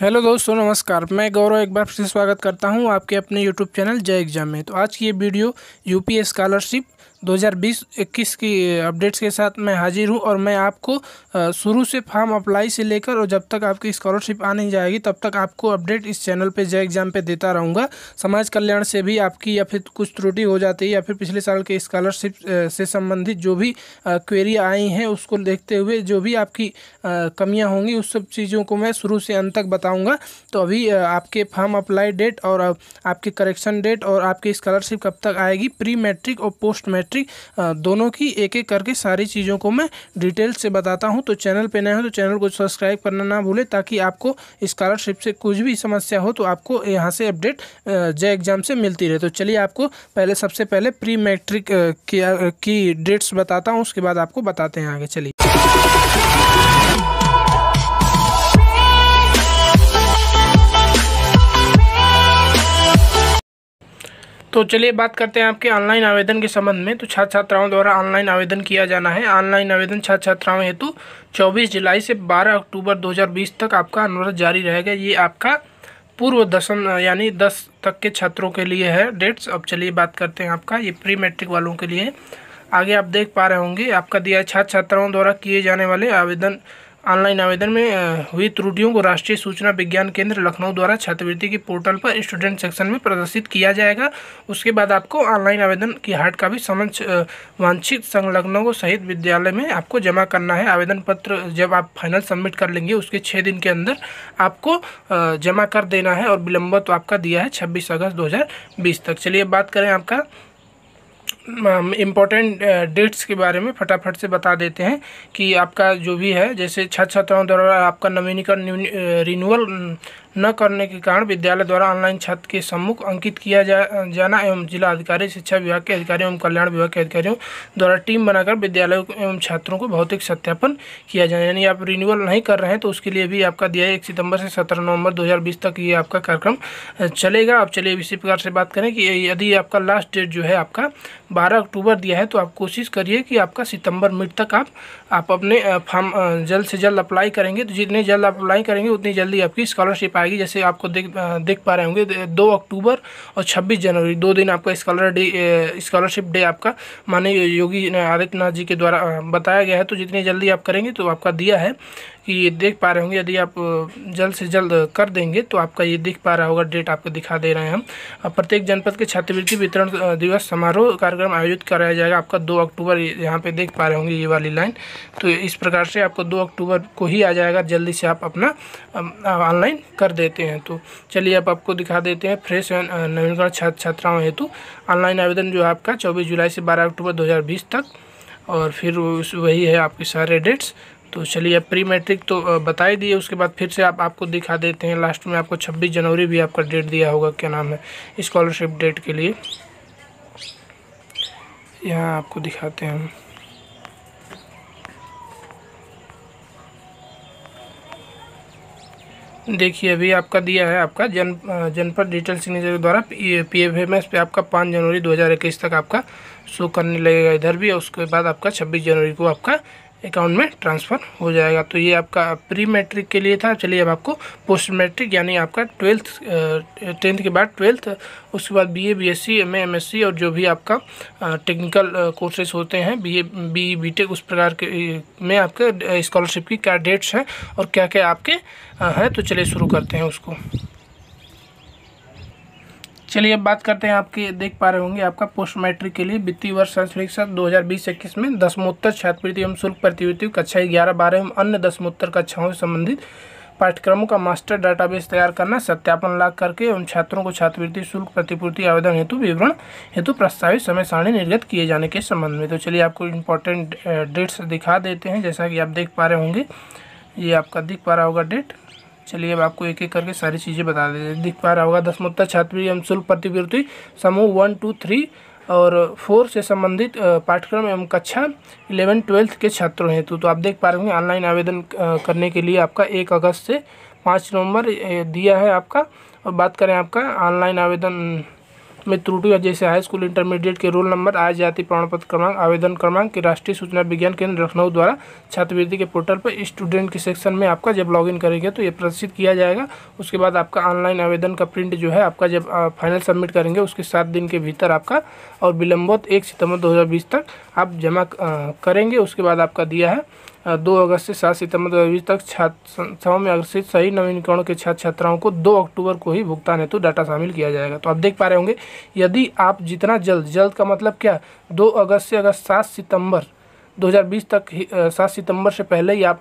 hello दोस्तों नमस्कार मैं गौरव एक बार फिर से स्वागत करता हूं आपके अपने यूट्यूब चैनल जय एग्जाम में तो आज की ये वीडियो यूपी स्कॉलरशिप 2020-21 की अपडेट्स के साथ मैं हाजिर हूं और मैं आपको शुरू से फॉर्म अप्लाई से लेकर और जब तक आपकी स्कॉलरशिप आ नहीं जाएगी तब तक आपको अपडेट इस चैनल पे जय एग्जाम पे देता रहूँगा समाज कल्याण से भी आपकी या फिर कुछ त्रुटि हो जाती है या फिर पिछले साल के स्कॉलरशिप से संबंधित जो भी क्वेरी आई हैं उसको देखते हुए जो भी आपकी कमियाँ होंगी उस सब चीज़ों को मैं शुरू से अंत तक बताऊँगा तो अभी आपके फॉर्म अप्लाई डेट और आपके करेक्शन डेट और आपकी स्कॉलरशिप कब तक आएगी प्री मैट्रिक और पोस्ट मैट्रिक केमिस्ट्री दोनों की एक एक करके सारी चीज़ों को मैं डिटेल से बताता हूँ तो चैनल पर नया हो तो चैनल को सब्सक्राइब करना ना भूलें ताकि आपको स्कॉलरशिप से कुछ भी समस्या हो तो आपको यहाँ से अपडेट जय एग्ज़ाम से मिलती रहे तो चलिए आपको पहले सबसे पहले प्री मैट्रिक की डेट्स बताता हूँ उसके बाद आपको बताते हैं आगे चलिए तो चलिए बात करते हैं आपके ऑनलाइन आवेदन के संबंध में तो छात्र छात्राओं द्वारा ऑनलाइन आवेदन किया जाना है ऑनलाइन आवेदन छात्र छात्राओं हेतु 24 जुलाई से 12 अक्टूबर 2020 तक आपका अनुरोध जारी रहेगा ये आपका पूर्व दसम यानी दस तक के छात्रों के लिए है डेट्स अब चलिए बात करते हैं आपका ये प्री मैट्रिक वालों के लिए आगे आप देख पा रहे होंगे आपका दिया छात्र छात्राओं द्वारा किए जाने वाले आवेदन ऑनलाइन आवेदन में हुई त्रुटियों को राष्ट्रीय सूचना विज्ञान केंद्र लखनऊ द्वारा छात्रवृत्ति के पोर्टल पर स्टूडेंट सेक्शन में प्रदर्शित किया जाएगा उसके बाद आपको ऑनलाइन आवेदन की हार्ड कॉपी समझ वांछित संलग्नों को सहित विद्यालय में आपको जमा करना है आवेदन पत्र जब आप फाइनल सबमिट कर लेंगे उसके छः दिन के अंदर आपको जमा कर देना है और विलंबत तो आपका दिया है छब्बीस अगस्त दो तक चलिए बात करें आपका इम्पोर्टेंट डेट्स uh, के बारे में फटाफट से बता देते हैं कि आपका जो भी है जैसे छात्र छात्राओं द्वारा आपका नवीनीकरण रिन्यूअल uh, न करने के कारण विद्यालय द्वारा ऑनलाइन छात्र के सम्मुख अंकित किया जा, जाना एवं जिला अधिकारी शिक्षा विभाग के अधिकारियों एवं कल्याण विभाग के अधिकारियों द्वारा टीम बनाकर विद्यालयों एवं छात्रों को भौतिक सत्यापन किया जाए यानी आप रिन्यूअल नहीं कर रहे हैं तो उसके लिए भी आपका दिया है एक सितंबर से सत्रह नवंबर दो तक ये आपका कार्यक्रम चलेगा आप चलिए इसी प्रकार से बात करें कि यदि आपका लास्ट डेट जो है आपका बारह अक्टूबर दिया है तो आप कोशिश करिए कि आपका सितंबर मिड तक आप आप अपने फॉर्म जल्द से जल्द अप्लाई करेंगे तो जितने जल्द आप अप्लाई करेंगे उतनी जल्दी आपकी स्कॉलरशिप आएगी जैसे आपको देख देख पा रहे होंगे दो अक्टूबर और छब्बीस जनवरी दो दिन आपका स्कॉलर डे स्कॉलरशिप डे आपका माने योगी आदित्यनाथ जी के द्वारा बताया गया है तो जितनी जल्दी आप करेंगे तो आपका दिया है कि ये देख पा रहे होंगे यदि आप जल्द से जल्द कर देंगे तो आपका ये दिख पा रहा होगा डेट आपको दिखा दे रहे हैं हम प्रत्येक जनपद के छात्रवृत्ति वितरण दिवस समारोह कार्यक्रम आयोजित कराया जाएगा आपका दो अक्टूबर यहाँ पे देख पा रहे होंगे ये वाली लाइन तो इस प्रकार से आपको दो अक्टूबर को ही आ जाएगा जल्दी से आप अपना ऑनलाइन कर कर देते हैं तो चलिए अब आपको दिखा देते हैं फ्रेश नवीनकरण छात्र छात्राओं हेतु ऑनलाइन आवेदन जो है आपका चौबीस जुलाई से बारह अक्टूबर 2020 तक और फिर वही है आपके सारे डेट्स तो चलिए अब प्री मैट्रिक तो बता ही दिए उसके बाद फिर से आप आपको दिखा देते हैं लास्ट में आपको 26 जनवरी भी आपका डेट दिया होगा क्या नाम है स्कॉलरशिप डेट के लिए यहाँ आपको दिखाते हैं हम देखिए अभी आपका दिया है आपका जन जनपद डिजिटल सिग्नेचर के द्वारा पी एफ एम एस पे आपका पाँच जनवरी 2021 तक आपका शो करने लगेगा इधर भी और उसके बाद आपका 26 जनवरी को आपका अकाउंट में ट्रांसफ़र हो जाएगा तो ये आपका प्री मैट्रिक के लिए था चलिए अब आपको पोस्ट मैट्रिक यानी आपका ट्वेल्थ टेंथ के बाद ट्वेल्थ उसके बाद B A B S C M M S C और जो भी आपका टेक्निकल कोर्सेज होते हैं B A B B tech उस प्रकार के में आपके स्कॉलरशिप की क्या डेट्स हैं और क्या क्या आपके हैं तो चलिए शुरू करते हैं उसको चलिए अब बात करते हैं आपके देख पा रहे होंगे आपका पोस्ट मैट्रिक के लिए वित्तीय वर्ष शैक्षणिक सत्र दो हज़ार बीस इक्कीस में दसमोत्तर छात्रवृत्ति एवं शुल्क प्रतियोगिति कक्षा ग्यारह बारह एवं अन्य दसमोत्तर कक्षाओं से संबंधित पाठ्यक्रमों का मास्टर डाटाबेस तैयार करना सत्यापन लाग करके एवं छात्रों को छात्रवृत्ति शुल्क प्रतिपूर्ति आवेदन हेतु विवरण हेतु प्रस्तावित समय सारणी निर्गत किए जाने के संबंध में तो चलिए आपको इम्पोर्टेंट डेट्स दिखा देते हैं जैसा कि आप देख पा रहे होंगे ये आपका दिख पा रहा होगा डेट चलिए अब आपको एक एक करके सारी चीज़ें बता दे दिख पा रहा होगा दसमोत्तर छात्रवृत्ति एवं शुल्क प्रतिवृत्ति समूह वन टू थ्री और फोर से संबंधित पाठ्यक्रम एवं कक्षा इलेवन ट्वेल्थ के छात्रों हेतु तो आप देख पा रहे हैं ऑनलाइन आवेदन करने के लिए आपका एक अगस्त से पाँच नवंबर दिया है आपका और बात करें आपका ऑनलाइन आवेदन में त्रुटि या जैसे हाई स्कूल इंटरमीडिएट के रोल नंबर आय जाति प्रमाण पत्र क्रमांक आवेदन क्रमांक के राष्ट्रीय सूचना विज्ञान केंद्र लखनऊ द्वारा छात्रवृत्ति के पोर्टल पर स्टूडेंट के सेक्शन में आपका जब लॉगिन करेंगे तो ये प्रदर्शित किया जाएगा उसके बाद आपका ऑनलाइन आवेदन का प्रिंट जो है आपका जब फाइनल सबमिट करेंगे उसके सात दिन के भीतर आपका और विलंबत एक सितंबर दो तक आप जमा करेंगे उसके बाद आपका दिया है दो अगस्त से सात सितंबर दो हज़ार तक छात्र संस्थाओं में अग्रसित सही नवीनीकरण के छात्र छात्राओं को दो अक्टूबर को ही भुगतान हेतु डाटा शामिल किया जाएगा तो आप देख पा रहे होंगे यदि आप जितना जल्द जल्द का मतलब क्या दो अगस्त से अगर सात सितम्बर 2020 तक सात सितंबर से पहले ही आप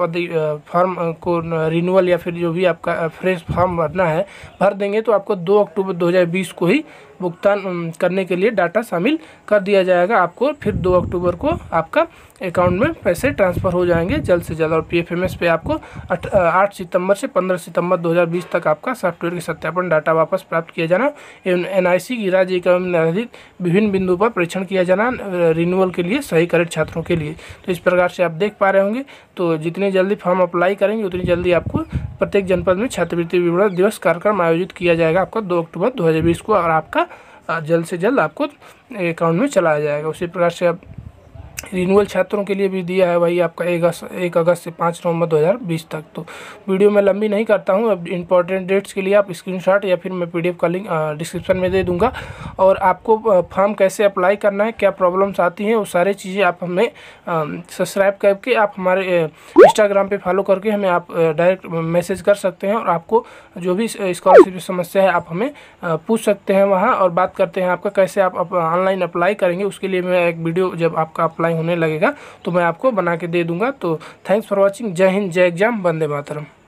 फॉर्म को रिन्यूअल या फिर जो भी आपका फ्रेश फॉर्म भरना है भर देंगे तो आपको 2 अक्टूबर 2020 को ही भुगतान करने के लिए डाटा शामिल कर दिया जाएगा आपको फिर दो अक्टूबर को आपका अकाउंट में पैसे ट्रांसफ़र हो जाएंगे जल्द से जल्द और पी एफ एम एस पे आपको आठ सितंबर से पंद्रह सितंबर 2020 तक आपका सॉफ्टवेयर के सत्यापन डाटा वापस प्राप्त किया जाना एवं एन आई सी की राज्य एवं आधारित विभिन्न बिंदुओं पर परीक्षण किया जाना रिन्यूअल के लिए सही करेट छात्रों के लिए तो इस प्रकार से आप देख पा रहे होंगे तो जितनी जल्दी फॉर्म अप्लाई करेंगे उतनी जल्दी आपको प्रत्येक जनपद में छात्रवृत्ति विवरण दिवस कार्यक्रम आयोजित किया जाएगा आपका दो अक्टूबर 2020 को और आपका जल्द से जल्द आपको अकाउंट में चलाया जाएगा उसी प्रकार से आप रिन्यूअल छात्रों के लिए भी दिया है वही आपका एक अगस्त एक अगस्त से पाँच नवंबर 2020 तक तो वीडियो मैं लंबी नहीं करता हूँ अब इंपॉर्टेंट डेट्स के लिए आप स्क्रीनशॉट या फिर मैं पीडीएफ का लिंक डिस्क्रिप्शन में दे दूंगा और आपको फॉर्म कैसे अप्लाई करना है क्या प्रॉब्लम्स आती हैं वो सारी चीज़ें आप हमें सब्सक्राइब करके आप हमारे इंस्टाग्राम पर फॉलो करके हमें आप डायरेक्ट मैसेज कर सकते हैं और आपको जो भी स्कॉलरशिप की समस्या है आप हमें पूछ सकते हैं वहाँ और बात करते हैं आपका कैसे आप ऑनलाइन अप्लाई करेंगे उसके लिए मैं एक वीडियो जब आपका अप्लाई ड्राइंग होने लगेगा तो मैं आपको बना के दे दूंगा तो थैंक्स फॉर वॉचिंग जय हिंद जय एग्जाम वंदे मातरम